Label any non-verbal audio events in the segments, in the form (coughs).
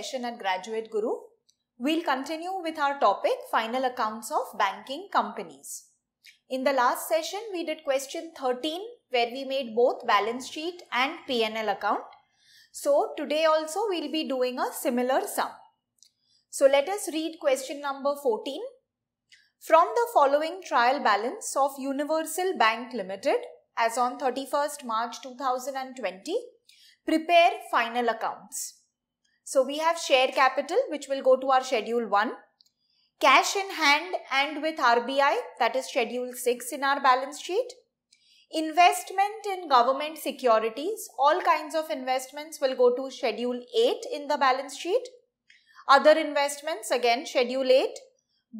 session at Graduate Guru. We'll continue with our topic final accounts of banking companies. In the last session, we did question 13 where we made both balance sheet and P&L account. So today also we'll be doing a similar sum. So let us read question number 14. From the following trial balance of Universal Bank Limited as on 31st March 2020, prepare final accounts. So we have share capital which will go to our schedule 1. Cash in hand and with RBI that is schedule 6 in our balance sheet. Investment in government securities, all kinds of investments will go to schedule 8 in the balance sheet. Other investments again schedule 8.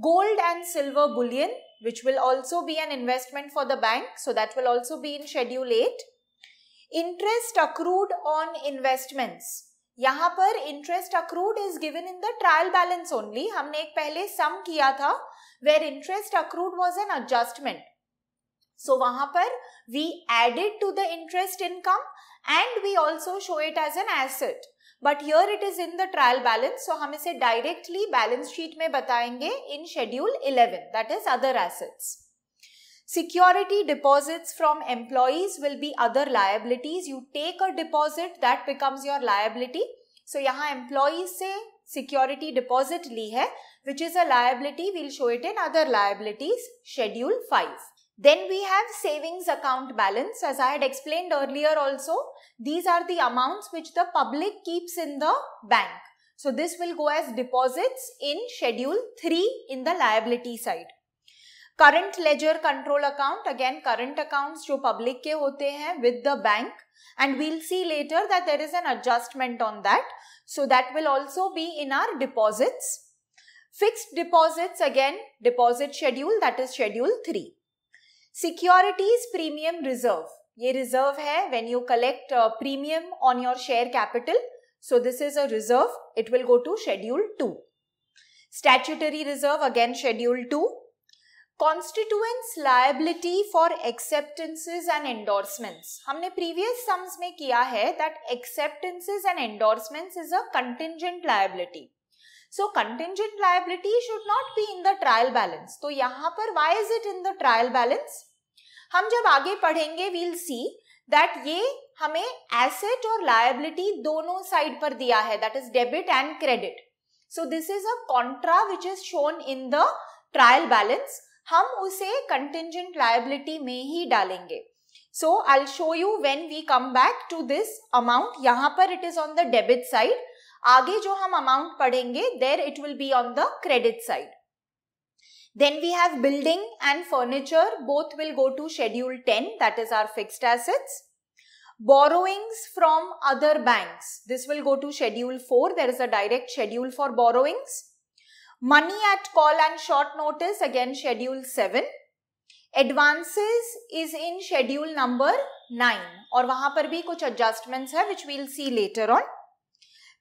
Gold and silver bullion which will also be an investment for the bank. So that will also be in schedule 8. Interest accrued on investments यहाँ पर interest accrued is given in the trial balance only हमने एक पहले sum किया था where interest accrued was an adjustment so वहां पर we added to the interest income and we also show it as an asset but here it is in the trial balance so हम इसे directly balance sheet में बताएंगे in schedule eleven that is other assets Security deposits from employees will be other liabilities. You take a deposit, that becomes your liability. So, यहाँ employee से security deposit ली है, which is a liability. We'll show it in other liabilities, schedule 5. Then we have savings account balance. As I had explained earlier also, these are the amounts which the public keeps in the bank. So this will go as deposits in schedule 3 in the liability side. Current ledger control account again current accounts जो public के होते हैं with the bank and we'll see later that there is an adjustment on that so that will also be in our deposits fixed deposits again deposit schedule that is schedule three securities premium reserve ये reserve है when you collect premium on your share capital so this is a reserve it will go to schedule two statutory reserve again schedule two constituents liability for acceptances and endorsements हमने previous sums में किया है that acceptances and endorsements is a contingent liability so contingent liability should not be in the trial balance तो यहाँ पर why is it in the trial balance हम जब आगे पढ़ेंगे वील सी दैट ये हमें एसेट और लाइबिलिटी दोनों साइड पर दिया है that is debit and credit so this is a contra which is shown in the trial balance हम उसे कंटिजेंट लाइबिलिटी में ही डालेंगे so I show you when we come back to this amount यहां पर it is on the debit side आगे जो हम अमाउंट पढ़ेंगे there it will be on the credit side then we have building and furniture both will go to schedule ten that is our fixed assets borrowings from other banks this will go to schedule four there is a direct schedule for borrowings money at call and short notice again schedule 7 advances is in schedule number 9 और वहां पर भी कुछ adjustments है which we'll see later on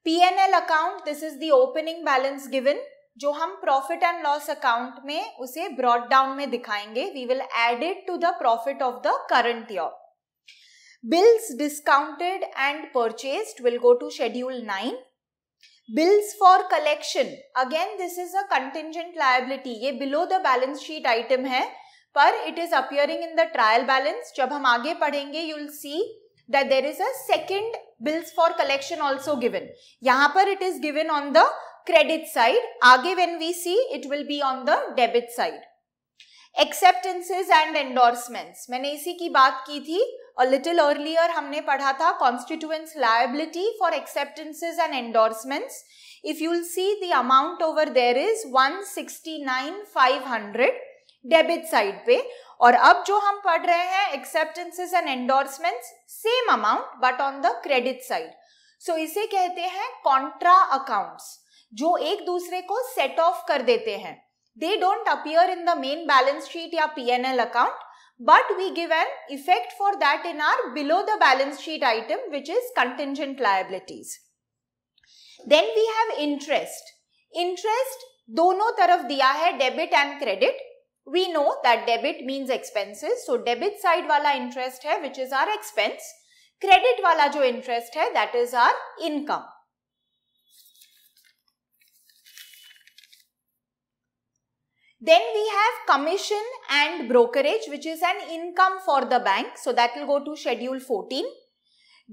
pnl account this is the opening balance given जो हम profit and loss account में उसे brought down में दिखाएंगे we will add it to the profit of the current year bills discounted and purchased will go to schedule 9 bills for collection again this is a contingent liability ये below the balance sheet item है पर it is appearing in the trial balance जब हम आगे पढ़ेंगे you will see that there is a second bills for collection also given यहाँ पर it is given on the credit side आगे when we see it will be on the debit side acceptances and endorsements मैंने इसी की बात की थी और लिटिल अर्लियर हमने पढ़ा था constituents liability for acceptances and endorsements if you'll see the amount over there is 169,500 debit side पे और अब जो हम पढ़ रहे हैं acceptances and endorsements same amount but on the credit side so इसे कहते हैं कॉन्ट्रा अकाउंट्स जो एक दूसरे को सेट ऑफ कर देते हैं they don't appear in the main balance sheet या P N L account but we give an effect for that in our below the balance sheet item which is contingent liabilities. Then we have interest. Interest dono taraf diya debit and credit. We know that debit means expenses. So debit side wala interest hai which is our expense. Credit wala jo interest hai that is our income. Then we have commission and brokerage, which is an income for the bank. So that will go to schedule 14.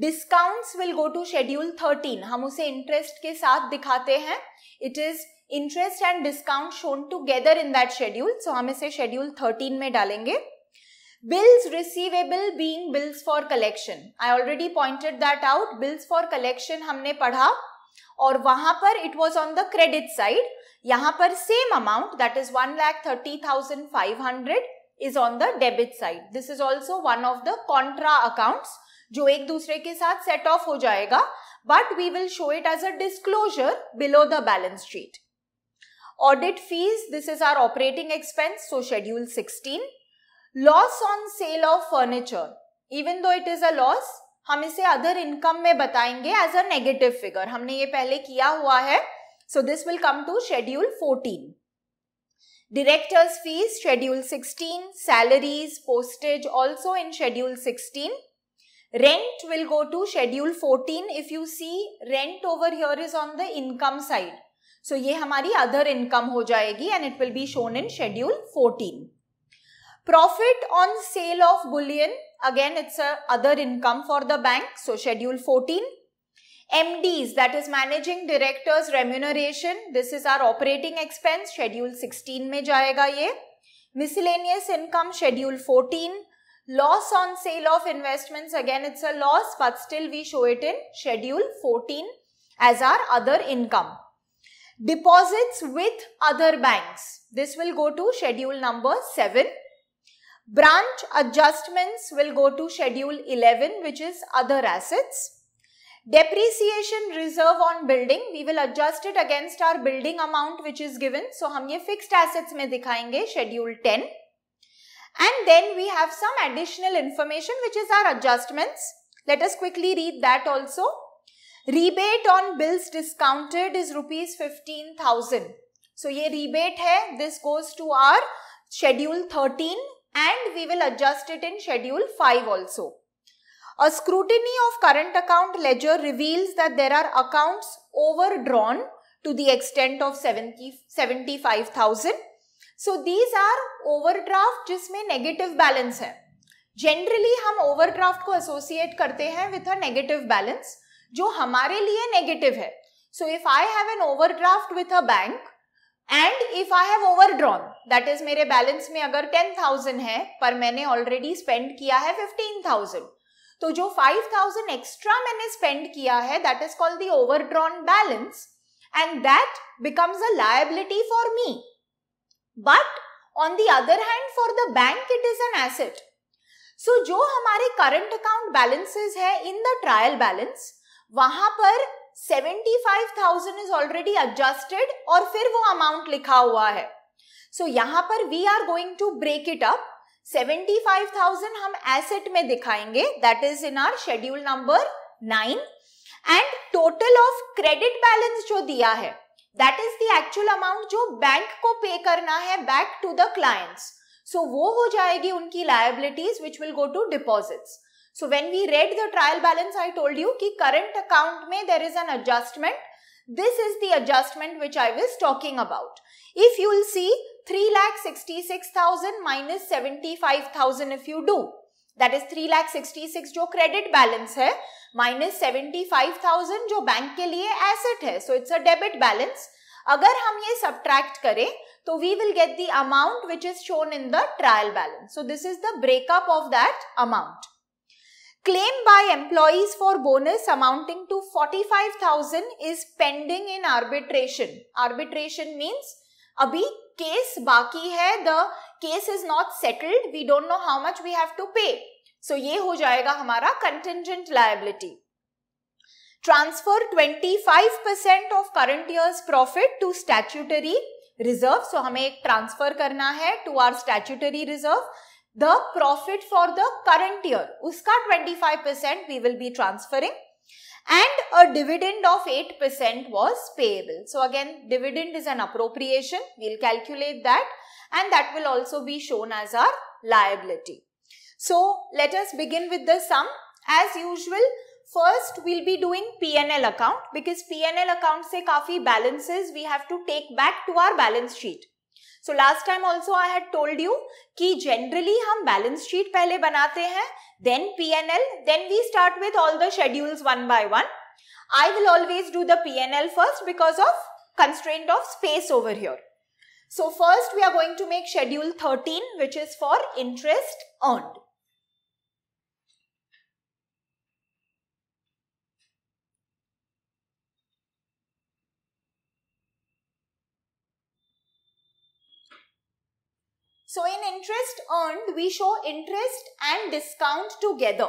discounts will go to schedule 13 hum use interest ke साथ dikhate hain it is interest and discount shown together in that schedule so hum ise schedule 13 mein dalenge bills receivable being bills for collection i already pointed that out bills for collection humne padha और वहां पर it was on the credit side यहां पर same amount that is one lakh thirty thousand five hundred is on the debit side this is also one of the contra account जो एक दूसरे के साथ सेट ऑफ हो जाएगा but we will show it as a disclosure below the balance sheet audit fees this is our operating expense so schedule sixteen loss on sale of furniture even though it is a loss हम इसे other income में बताएंगे as a negative figure हमने ये पहले किया हुआ है so this will come to schedule fourteen directors fees schedule 16 salaries postage also in schedule sixteen rent will go to schedule fourteen if you see rent over here is on the income side so ये हमारी other income हो जाएगी and it will be shown in schedule fourteen Profit on sale of bullion, again it's a other income for the bank, so schedule 14. MDs, that is Managing Director's Remuneration, this is our operating expense, schedule 16 में जाएगा ये. Miscellaneous income, schedule 14. Loss on sale of investments, again it's a loss but still we show it in schedule 14 as our other income. Deposits with other banks, this will go to schedule number 7. Branch adjustments will go to schedule 11 which is other assets. Depreciation reserve on building, we will adjust it against our building amount which is given. So, हम ये fixed assets में दिखाएंगे schedule 10. And then we have some additional information which is our adjustments. Let us quickly read that also. Rebate on bills discounted is rupees 15,000. So, ये rebate है. This goes to our schedule 13 and we will adjust it in schedule 5 also. A scrutiny of current account ledger reveals that there are accounts overdrawn to the extent of 70, 75,000. So these are overdraft जिसमें negative balance Generally we overdraft को associate करते with a negative balance which is negative है. So if I have an overdraft with a bank, and if I have overdrawn that is मेरे balance में अगर ten thousand है पर मैंने already spend किया है फिफ्टीन थाउजेंड तो जो फाइव थाउजेंड एक्स्ट्रा मैंने स्पेंड किया है that is called the overdrawn balance and that becomes a liability for me but on the other hand for the bank it is an asset so जो हमारे current account balances है इन the trial balance वहां पर 75,000 is already adjusted और फिर वो amount लिखा हुआ है सो so, यहां पर we are going to break it up 75,000 हम एसेट में दिखाएंगे that is in our schedule number nine and total of credit balance जो दिया है that is the actual amount जो बैंक को पे करना है back to the clients so वो हो जाएगी उनकी liabilities which will go to deposits So when we read the trial balance, I told you that current account may there is an adjustment. This is the adjustment which I was talking about. If you will see 3,66,000 minus 75,000 if you do. That is 3,66,000 जो credit balance है minus 75,000 जो bank के asset है. So it's a debit balance. अगर हम subtract kare, तो we will get the amount which is shown in the trial balance. So this is the breakup of that amount. Claim by employees for bonus amounting to 45,000 is pending in arbitration. Arbitration means अभी case बाकी है the case is not settled we don't know how much we have to pay so ये हो जाएगा हमारा contingent liability transfer 25 percent of current year's profit to statutory reserve so हमें एक transfer करना है to our statutory reserve the profit for the current year. Uska 25% we will be transferring and a dividend of 8% was payable. So again, dividend is an appropriation. We'll calculate that and that will also be shown as our liability. So let us begin with the sum. As usual, first we'll be doing P&L account because P&L account se kafi balances we have to take back to our balance sheet. So last time also I had told you कि generally हम balance sheet पहले बनाते हैं then P N L then we start with all the schedules one by one I will always do the PNL first because of constraint of space over here. So first we are going to make schedule 13 which is for interest earned. So in interest earned, we show interest and discount together.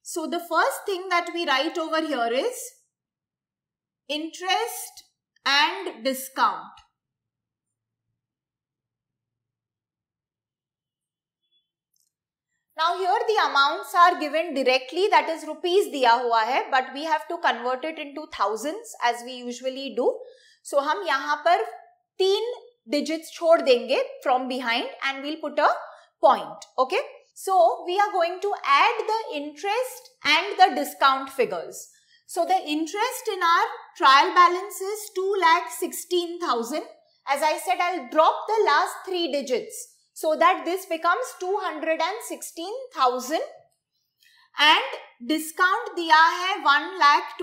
So the first thing that we write over here is interest and discount. Now here the amounts are given directly that is rupees diya hua hai but we have to convert it into thousands as we usually do. So हम यहाँ par तीन digits chhod denge from behind and we'll put a point. Okay. So we are going to add the interest and the discount figures. So the interest in our trial balance is 2,16,000. As I said, I'll drop the last three digits so that this becomes 216,000 and discount diya hai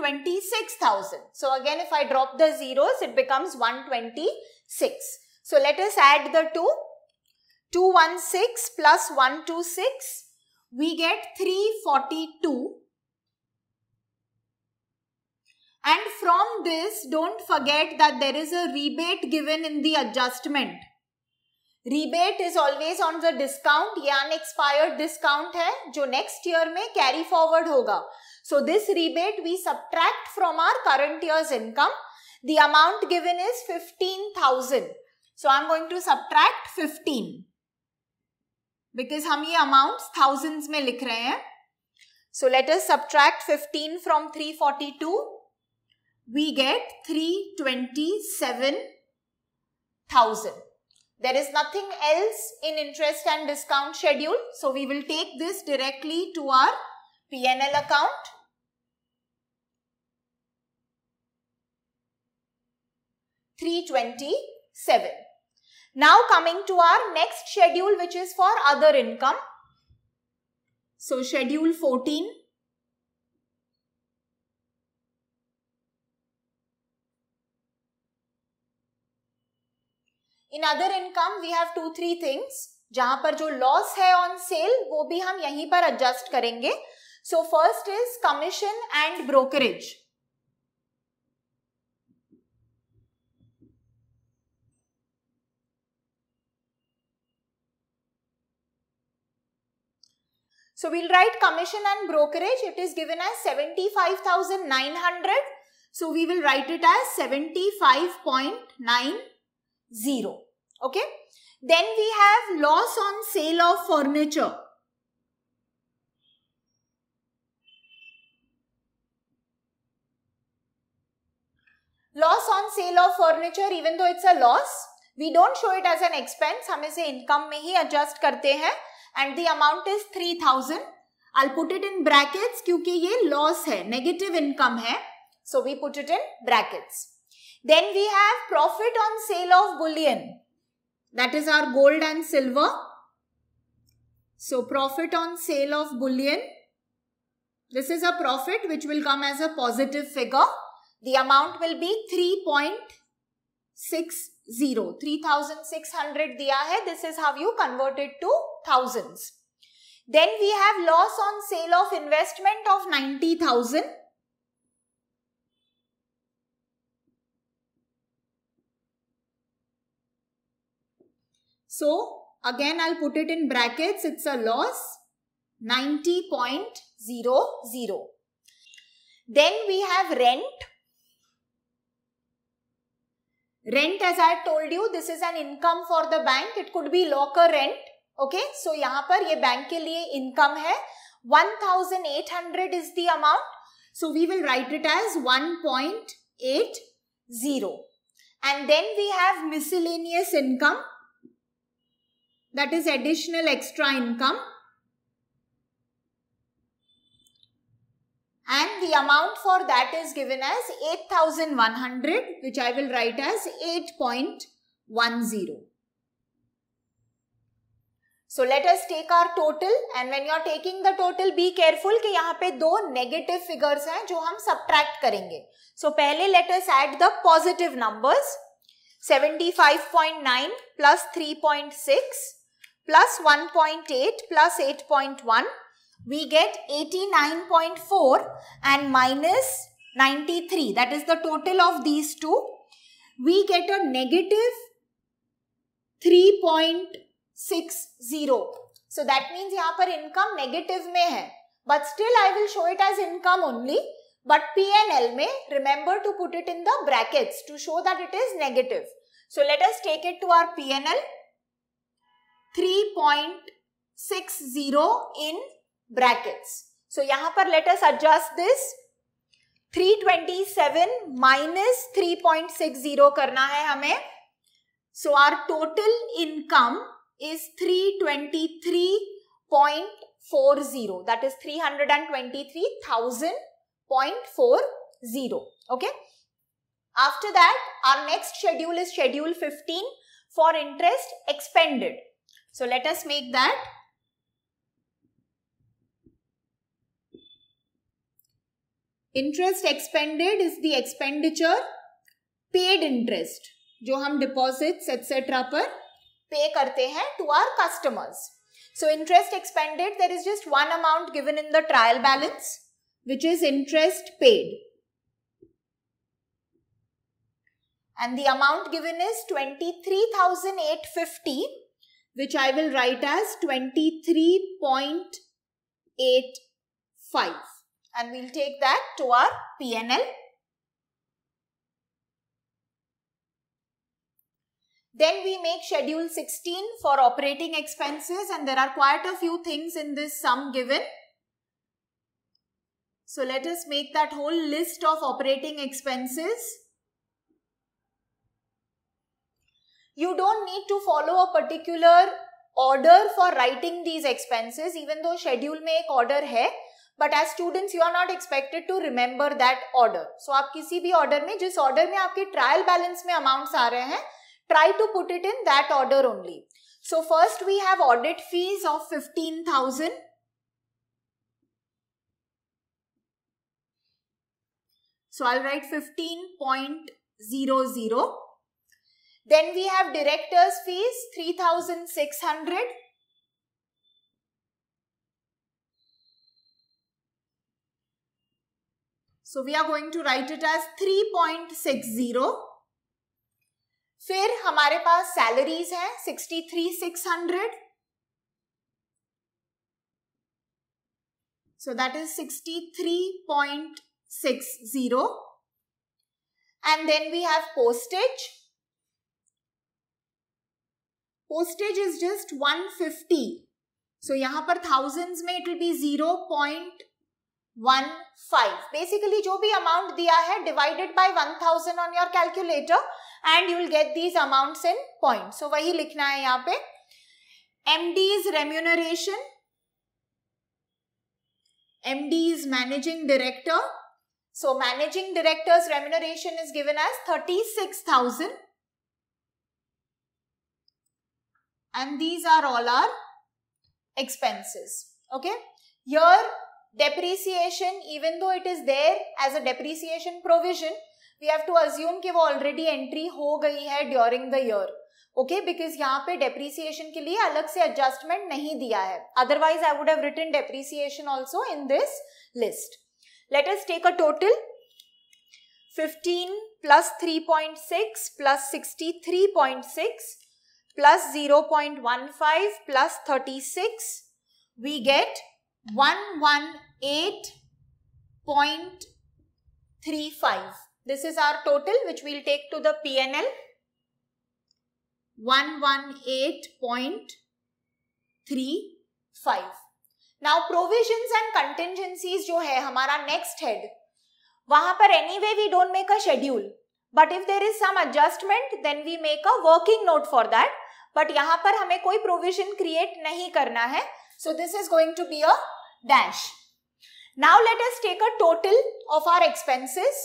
1,26,000. So again, if I drop the zeros, it becomes 126. So let us add the 2. 216 plus 126, we get 342. And from this, don't forget that there is a rebate given in the adjustment. Rebate is always on the discount, yan expired discount hai, jo next year may carry forward hoga. So this rebate we subtract from our current year's income. The amount given is 15,000. So I'm going to subtract 15 because हम ये amounts thousands में लिख रहे हैं. So let us subtract 15 from 342. We get 327,000. There is nothing else in interest and discount schedule. So we will take this directly to our PNL account. Three twenty seven. Now coming to our next schedule which is for other income. So schedule 14. In other income we have two three things जहां पर जो loss है on sale वो भी हम यहीं पर adjust करेंगे so first is commission and brokerage So we'll write commission and brokerage. It is given as 75,900. So we will write it as 75.90. Okay. Then we have loss on sale of furniture. Loss on sale of furniture even though it's a loss. We don't show it as an expense. हम इसे income में ही adjust करते हैं. and the amount is 3000 I'll put it in brackets क्योंकि ये loss है negative income है so we put it in brackets then we have profit on sale of bullion that is our gold and silver so profit on sale of bullion this is a profit which will come as a positive figure the amount will be 3.60 3600 diya hai this is how you convert it to thousands. Then we have loss on sale of investment of 90,000. So again I'll put it in brackets. It's a loss 90.00. Then we have rent. Rent as I told you, this is an income for the bank. It could be locker rent Okay, so यहाँ पर ये bank के 1800 is the amount so we will write it as 1.80 and then we have miscellaneous income that is additional extra income and the amount for that is given as 8100 which I will write as 8.10. So let us take our total and when you are taking the total be careful कि यहाँ पे दो negative figures हैं जो हम subtract करेंगे. So पहले let us add the positive numbers. 75.9 plus 3.6 plus 1.8 plus 8.1 we get 89.4 and minus 93 that is the total of these two. We get a 3. Six zero so that means यहाँ पर income negative में है but still I will show it as income only but P N L में remember to put it in the brackets to show that it is negative so let's take it to our P N L three point six zero in brackets so यहाँ पर let's adjust this 327 minus 3.60 करना है हमें so our total income is 323.40. That is 323,000.40. Okay. After that, our next schedule is schedule 15 for interest expended. So let us make that interest expended is the expenditure paid interest जो हम deposits etc pay karte hain to our customers. So interest expended, there is just one amount given in the trial balance, which is interest paid. And the amount given is 23,850, which I will write as 23.85. And we'll take that to our P&L Then we make schedule 16 for operating expenses and there are quite a few things in this sum given. So let us make that whole list of operating expenses. You don't need to follow a particular order for writing these expenses even though schedule में ek order hai. But as students you are not expected to remember that order. So aap kisi bhi order mein, jis order mein aapke trial balance mein amounts aa rahe hain, Try to put it in that order only. So first we have audit fees of 15,000. So I'll write 15.00. Then we have director's fees 3600. So we are going to write it as 3.60. फिर हमारे पास salaries है sixty three six hundred so that is sixty three point six zero and then we have postage postage is just one fifty so यहां पर thousand में it will be zero point one five basically जो भी amount दिया है divided by one thousand on your calculator And you will get these amounts in points. So, वही लिखना है यहाँ पे M D is remuneration M D So managing director's remuneration is given as 36,000 and these are all our expenses. Okay. Your depreciation even though it is there as a depreciation provision we have to assume कि वो already entry हो गई है during the year okay because यहाँ पे depreciation के लिए अलग से एडजस्टमेंट नहीं दिया है otherwise I would have written depreciation also in this list let us take a total 15 plus 3.6 plus 63.6 get 0.15 one 36 point three 118.35 This is our total which we'll take to the PNL. 118.35. Now provisions and contingencies जो है हमारा next head वहां पर anyway we don't make a schedule but if there is some adjustment then we make a working note for that but यहां पर हमें कोई provision create नहीं करना है so this is going to be a dash now let's take a total of our expenses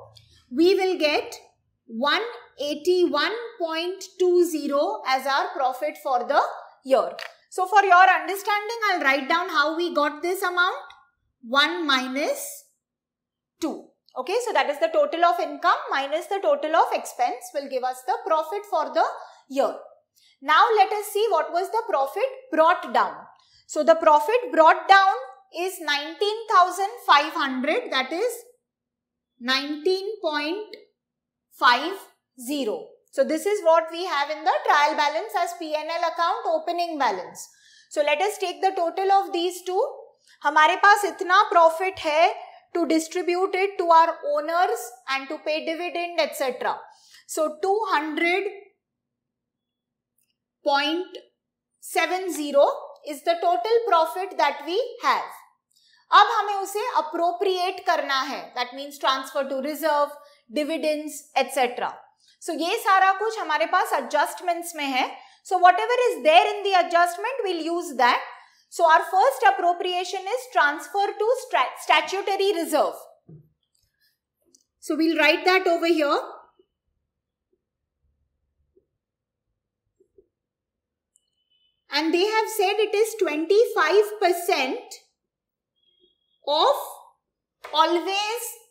we will get 181.20 as our profit for the year. So for your understanding, I'll write down how we got this amount. 1 minus 2. Okay, so that is the total of income minus the total of expense will give us the profit for the year. Now let us see what was the profit brought down. So the profit brought down is 19,500 that is 19.50. So this is what we have in the trial balance as PNL account opening balance. So let us take the total of these two. हमारे पास इतना profit है to distribute it to our owners and to pay dividend etc. So 200.70 is the total profit that we have. अब हमें उसे appropriate करना है that means transfer to reserve dividends etcetera so ये सारा कुछ हमारे पास एडजस्टमेंट्स में है so whatever is there in the adjustment will use that so our first appropriation is transfer to statutory reserve so we'll write that over here they have said it is twenty five percent of always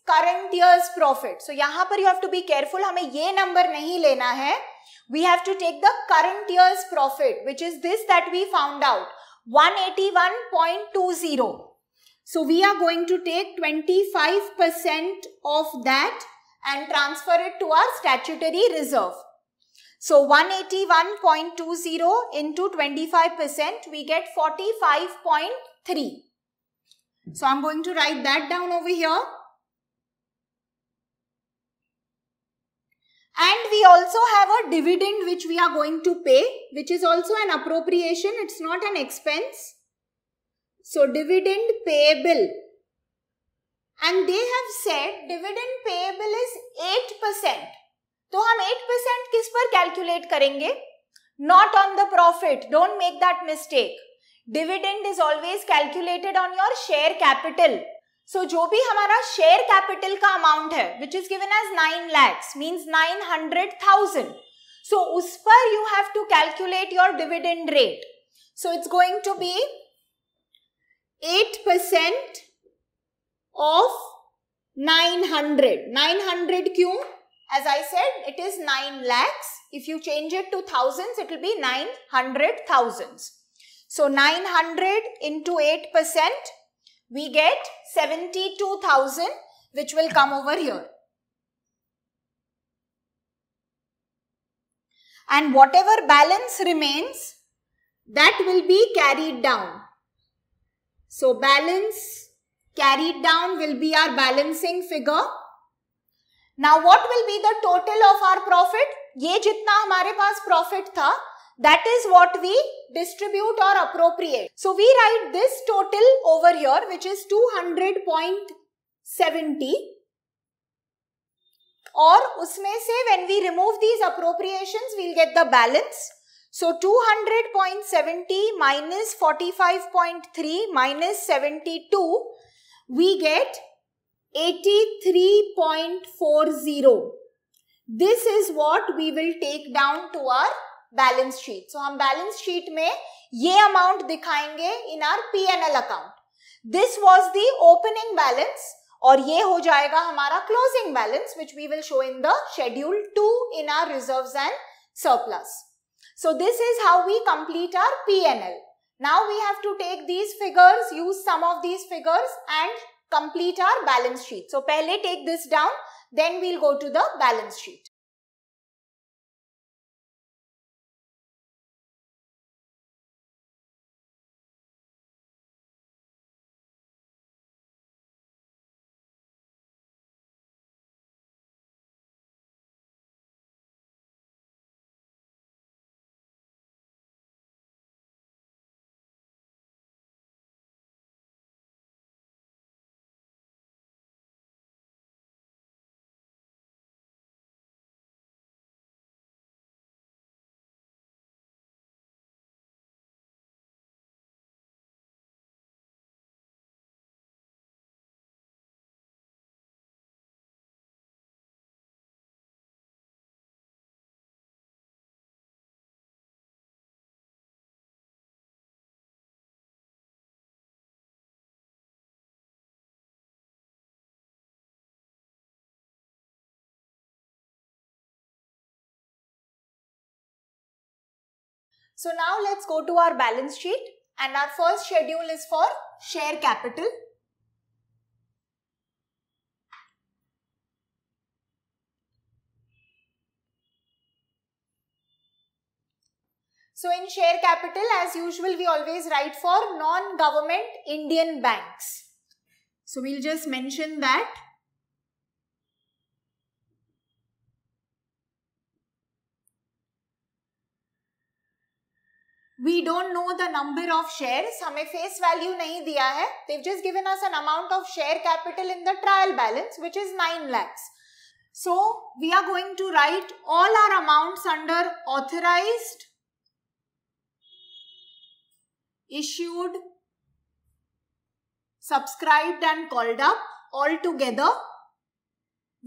current year's profit. So, यहाँ you have to be careful, हमें ये number नहीं लेना है. We have to take the current year's profit, which is this that we found out, 181.20. So, we are going to take 25% of that and transfer it to our statutory reserve. So, 181.20 into 25%, we get 45.3. So I'm going to write that down over here. And we also have a dividend which we are going to pay, which is also an appropriation. It's not an expense. So dividend payable. And they have said dividend payable is 8%. So we 8% किस पर calculate Not on the profit. Don't make that mistake. Dividend is always calculated on your share capital so जो भी हमारा share capital का amount है which is given as nine lakhs means nine hundred thousand so उस पर you have to calculate your dividend rate so it's going to be eight percent of nine hundred nine hundred क्यों as I said, it is 9 lakhs. If you change it to thousands, it will be 900 thousands. So 900 into 8%, we get 72,000 which will come over here. And whatever balance remains, that will be carried down. So balance carried down will be our balancing figure. Now what will be the total of our profit? Ye jitna हमारे पास profit tha. That is what we distribute or appropriate. So we write this total over here which is 200.70 Or, usme se when we remove these appropriations we'll get the balance. So 200.70 minus 45.3 minus 72 we get 83.40. This is what we will take down to our balance sheet so हम balance sheet में ये amount दिखाएंगे in our P N L account this was the opening balance और ये हो जाएगा हमारा closing balance which we will show in the schedule two in our reserve and surplus so this is how we complete our P N L now we have to take these figures use some of these figures and complete are balance sheet so पहले take this down then we'll go to the balance sheet So now let's go to our balance sheet and our first schedule is for share capital. So in share capital as usual we always write for non-government Indian banks. So we'll just mention that we don't know the number of shares हमें face value नहीं दिया है they've just given us an amount of share capital in the trial balance which is 9 lakhs so we are going to write all our amounts under authorized issued subscribed and called up all together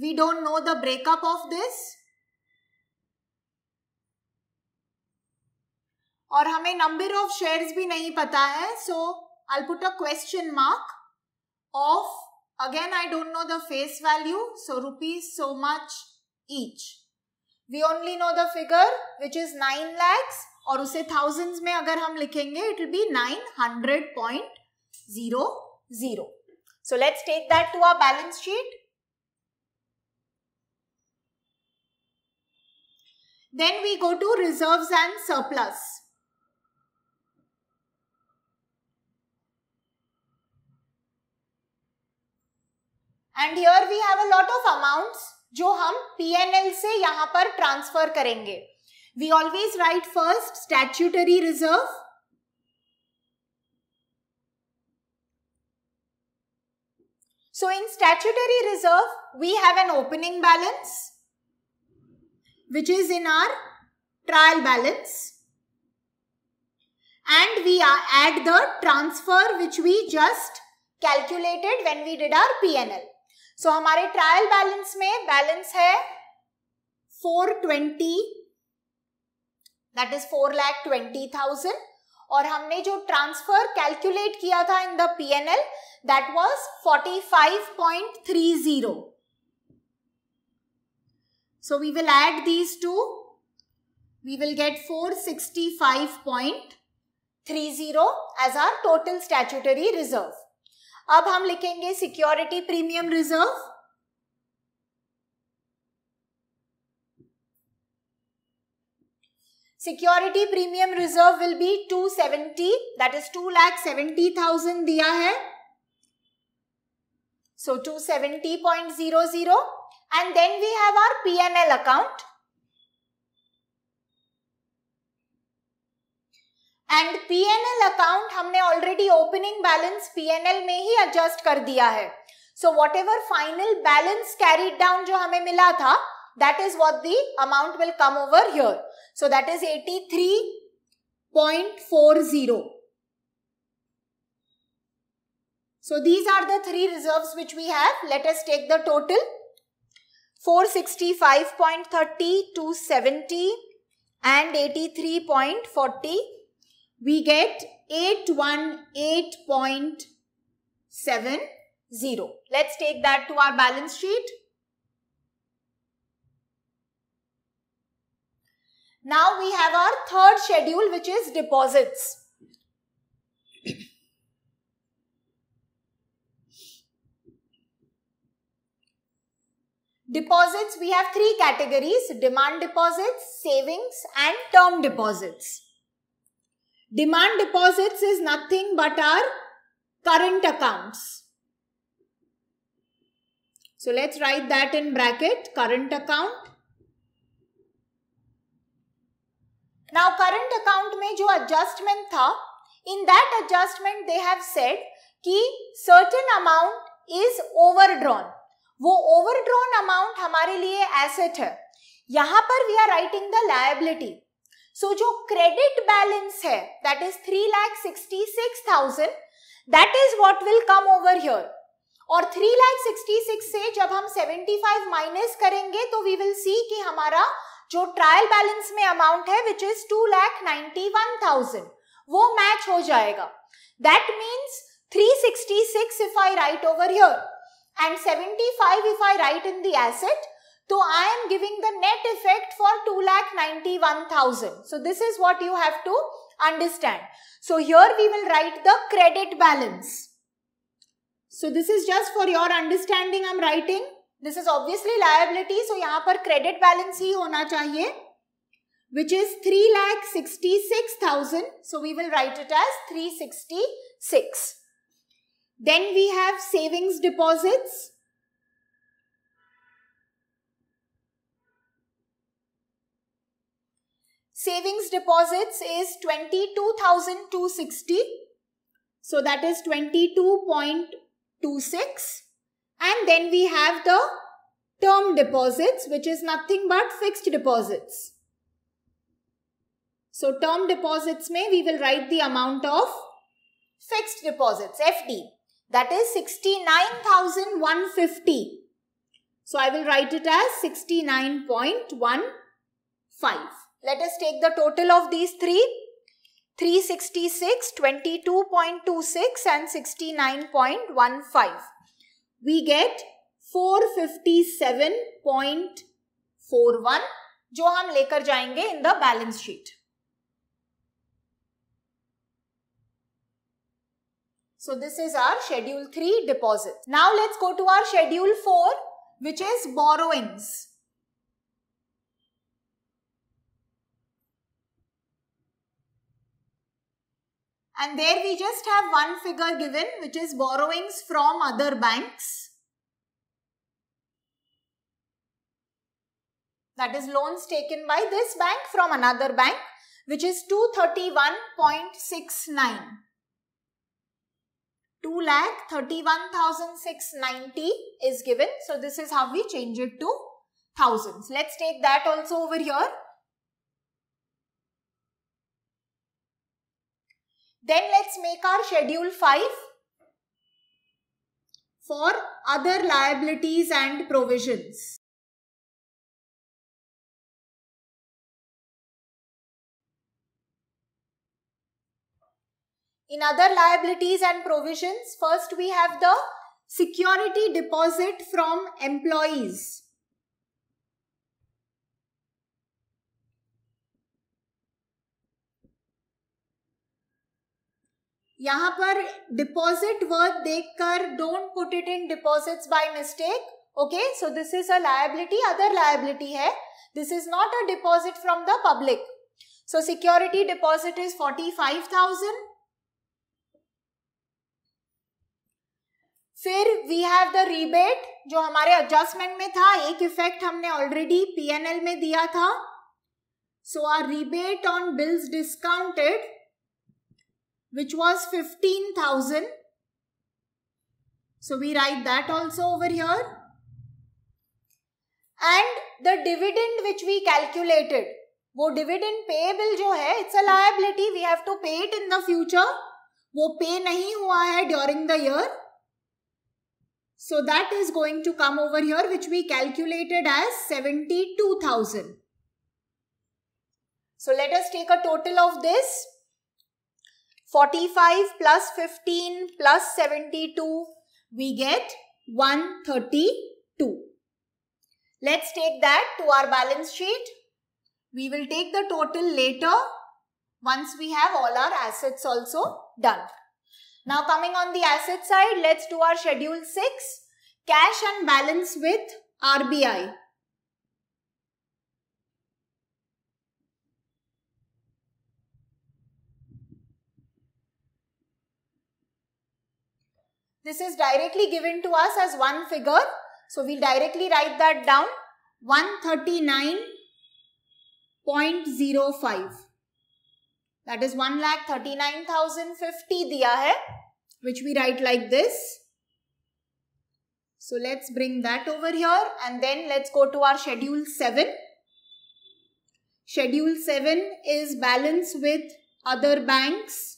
we don't know the breakup of this और हमें number of shares भी नहीं पता है so I put a question mark of again I don't know the face value so rupees so much each we only know the figure which is nine lakhs और उसे thousand में अगर हम लिखेंगे it will be nine hundred point zero zero so let's take that to our balance sheet then we go to reserve and surplus And here we have a lot of amounts जो हम PNL से यहाँ पर transfer करेंगे we always write first statutory reserve So in statutory reserve, we have an opening balance, which is in our trial balance. And we add the transfer which we just calculated when we did our PNL. So so, हमारे trial balance में balance है four twenty that is four lakh twenty thousand और हमने जो transfer calculate किया था in the P N L that was forty five point three zero so we will add these two we will get four sixty five point three zero as our total statutory reserve अब हम लिखेंगे security premium reserve security premium reserve will B to seventy that is two lakh seventy thousand दिया है so two seventy point zero zero and then we have our P N L account and PNL account हमने already opening balance PNL में ही adjust कर दिया है so whatever final balance carried down जो हमें मिला था that is what the amount will come over here. So that is 83.40. So these are the three reserves which we have. Let us take the total. 465.30, 270 and 83.40 we get 818.70. Let's take that to our balance sheet. Now we have our third schedule which is deposits. (coughs) deposits we have three categories demand deposits, savings and term deposits. Demand deposits is nothing but our current accounts so let's write that in bracket current account now current account में जो adjustment था in that adjustment they have said कि certain amount is overdrawn वो overdrawn amount हमारे लिए asset है यहां पर we are writing the liability so जो क्रेडिट बैलेंस है that is three lakh sixty six thousand that is what will come over here और थ्री लैख सिक्सटी सिक्स से जब हम सेवेंटी फाइव माइनस करेंगे तो वी विल सी कि हमारा जो ट्रायल बैलेंस में अमाउंट है which is two lakh ninety one thousand वो मैच हो जाएगा that means three sixty six if I write over over and seventy five if I write in the asset So I am giving the net effect for 2,91,000. So this is what you have to understand. So here we will write the credit balance. So this is just for your understanding I am writing. This is obviously liability. So here credit balance ही होना चाहिए which is 3,66,000. So we will write it as 366. Then we have savings deposits. Savings deposits is 22,260. So that is 22.26. And then we have the term deposits, which is nothing but fixed deposits. So term deposits may we will write the amount of fixed deposits, FD. That is 69,150. So I will write it as 69.15. Let us take the total of these three. 366, 22.26 and 69.15. We get 457.41 जो हम लेकर जाएंगे in the balance sheet. So this is our schedule 3 deposit. Now let's go to our schedule 4 which is borrowings. And there we just have one figure given which is borrowings from other banks. That is loans taken by this bank from another bank which is 231.69. 2 lakh 31,690 is given. So this is how we change it to thousands. Let's take that also over here. Then let's make our schedule 5 for other liabilities and provisions. In other liabilities and provisions, first we have the security deposit from employees. यहाँ पर deposit worth देखकर don't put it in deposits by mistake okay so this is a liability other liability है this is not a deposit from the public so security deposit is forty five thousand फिर we have the rebate जो हमारे adjustment में था एक effect हमने already PNL में दिया था so our rebate on bills discounted which was 15,000. So we write that also over here. And the dividend which we calculated, वो dividend payable जो है, it's a liability, we have to pay it in the future. वो pay नहीं हुआ है during the year. So that is going to come over here which we calculated as 72,000. So let us take a total of this. 45 plus 15 plus 72, we get 132. Let's take that to our balance sheet. We will take the total later once we have all our assets also done. Now coming on the asset side, let's do our schedule 6, cash and balance with RBI. This is directly given to us as one figure. So we directly write that down 139.05. That is 1,39,050 diya hai, which we write like this. So let's bring that over here and then let's go to our schedule 7. Schedule 7 is balance with other banks.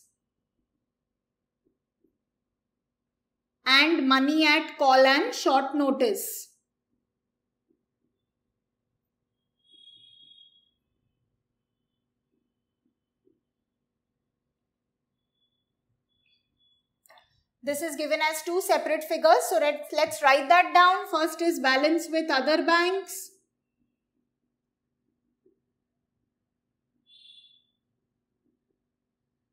and money at call and short notice. This is given as two separate figures. So let's, let's write that down. First is balance with other banks.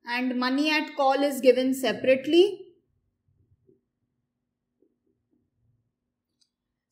And money at call is given separately.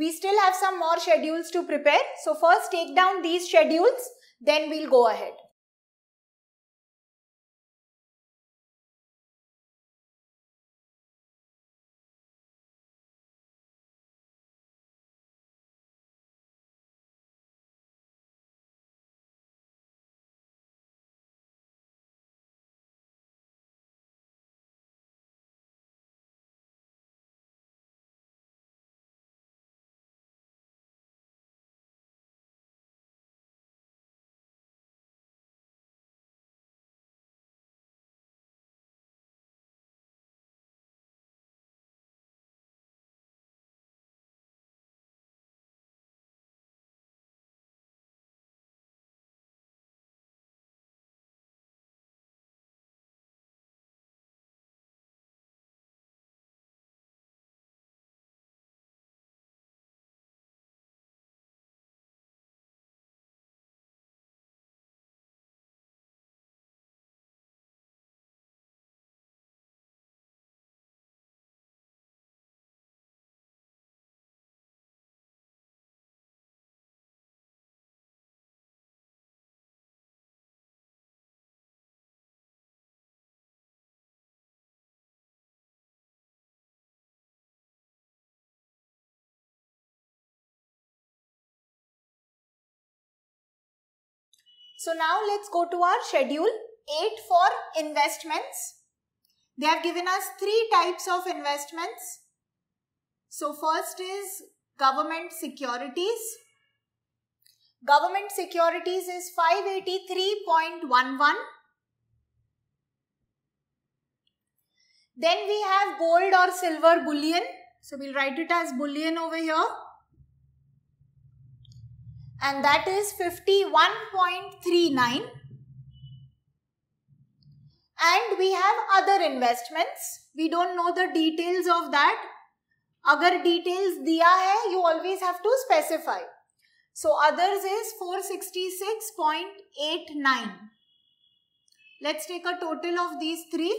We still have some more schedules to prepare. So first take down these schedules, then we'll go ahead. So now let's go to our schedule 8 for investments. They have given us three types of investments. So first is government securities. Government securities is 583.11. Then we have gold or silver bullion. So we'll write it as bullion over here and that is 51.39 and we have other investments. We don't know the details of that. Agar details diya hai, you always have to specify. So others is 466.89. Let's take a total of these three.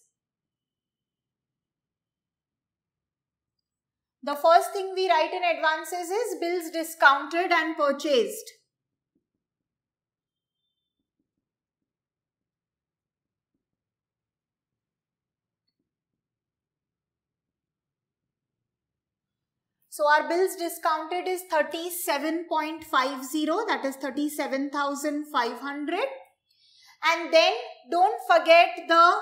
The first thing we write in advances is bills discounted and purchased. So our bills discounted is 37.50 that is 37,500 and then don't forget the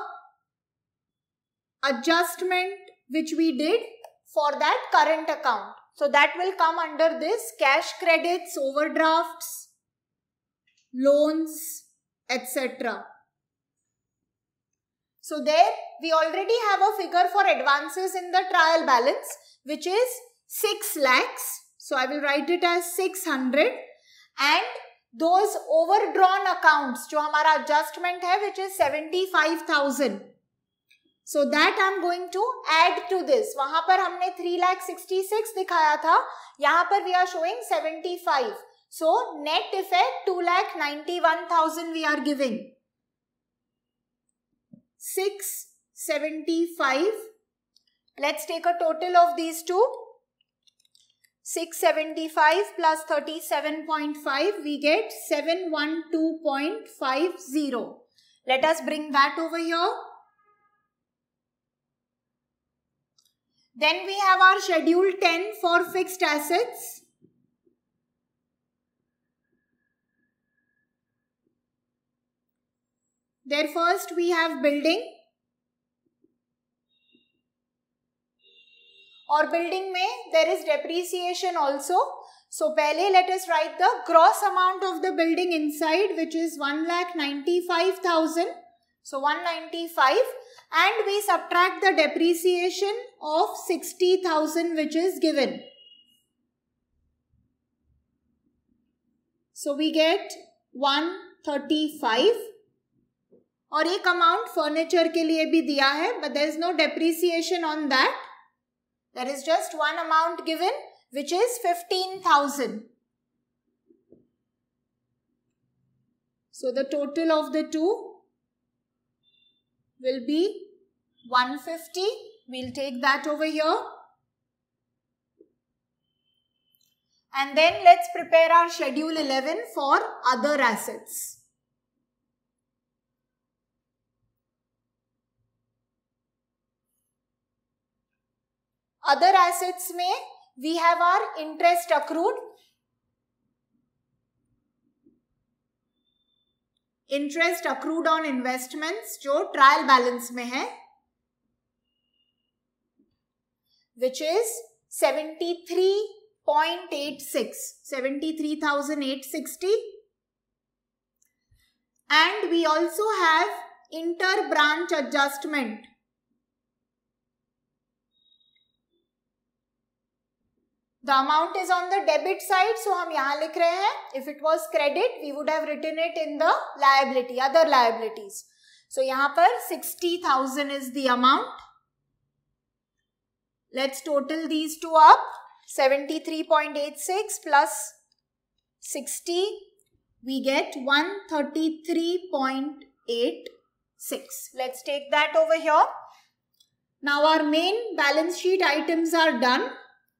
adjustment which we did for that current account. So that will come under this cash credits, overdrafts, loans, etc. So there we already have a figure for advances in the trial balance which is 6 lakhs. So I will write it as 600 and those overdrawn accounts जो our adjustment है which is 75,000 so that I am going to add to this वहां पर हमने three lakh sixty six दिखाया था यहाँ पर we are showing seventy five so net effect two lakh ninety one thousand we are giving six seventy five let's take a total of these two 675 plus 37.5 we get 712.50 let us bring that over here Then we have our schedule 10 for fixed assets. There first we have building. Or building may there is depreciation also. So, pehle let us write the gross amount of the building inside which is 1,95,000. So 195 and we subtract the depreciation of 60,000 which is given. So we get 135 Or a amount furniture ke liye bhi diya hai but there is no depreciation on that. There is just one amount given which is 15,000. So the total of the two will be 150. We'll take that over here. And then let's prepare our schedule 11 for other assets. Other assets may we have our interest accrued interest accrued on investment जो trial balance में है which is seventy seventy three three point eight six thousand eight sixty and we also have inter branch adjustment The amount is on the debit side, so हम यहाँ लिख रहे हैं. If it was credit, we would have written it in the liability, other liabilities. So यहाँ पर sixty thousand is the amount. Let's total these two up. Seventy-three point eight six plus sixty, we get one thirty-three point eight six. Let's take that over here. Now our main balance sheet items are done.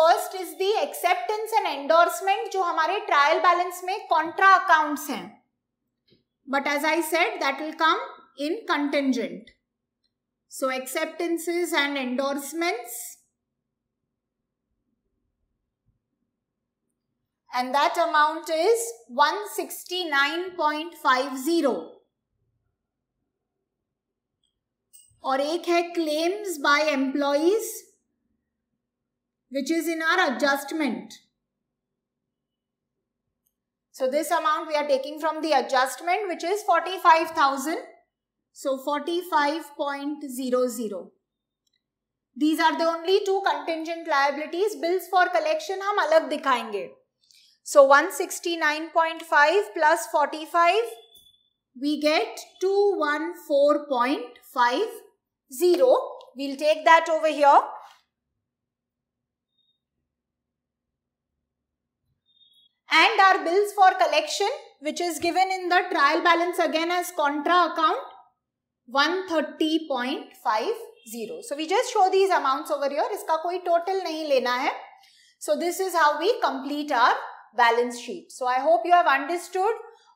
First is the acceptance and endorsement जो हमारे trial balance में contra accounts हैं but as I said that will come in contingent so acceptances and endorsements and that amount is 169.50 और एक है claims by employees which is in our adjustment. So this amount we are taking from the adjustment which is 45,000. So 45.00. These are the only two contingent liabilities. Bills for collection हम अलग दिखाएंगे. So 169.5 plus 45 we get 214.50. We'll take that over here. and our bills for collection which is given in the trial balance again as contra account 130.50. So we just show these amounts over here. इसका koi total nahi लेना hai. So this is how we complete our balance sheet. So I hope you have understood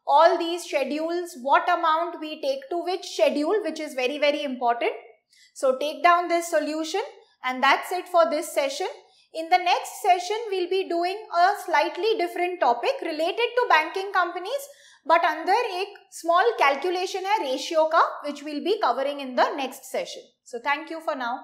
all these schedules, what amount we take to which schedule which is very very important. So take down this solution and that's it for this session. In the next session, we'll be doing a slightly different topic related to banking companies, but under a small calculation है ratio ka, which we'll be covering in the next session. So thank you for now.